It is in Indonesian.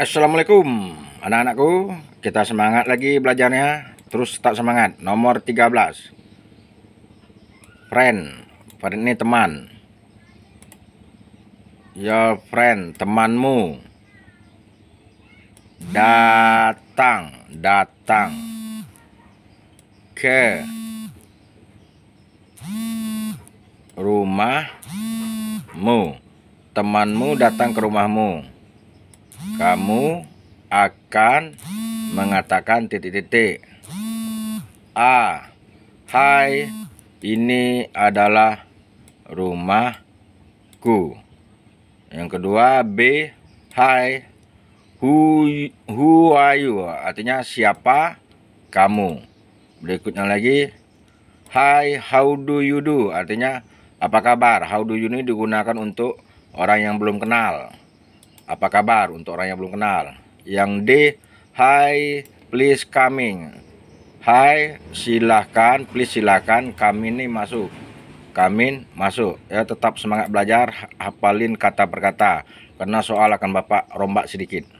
Assalamualaikum anak-anakku Kita semangat lagi belajarnya Terus tak semangat Nomor 13 Friend Friend ini teman Your ya, friend Temanmu Datang Datang Ke Rumahmu Temanmu datang ke rumahmu kamu akan mengatakan titik-titik. A. Hai, ini adalah rumahku. Yang kedua B. Hai, who, who are you? Artinya siapa kamu. Berikutnya lagi. Hai, how do you do? Artinya apa kabar? How do you ini digunakan untuk orang yang belum kenal apa kabar untuk orang yang belum kenal. Yang D, hi, please coming. Hai, silahkan, please silahkan, kami ini masuk. kami masuk ya tetap semangat belajar hafalin kata per karena soal akan Bapak rombak sedikit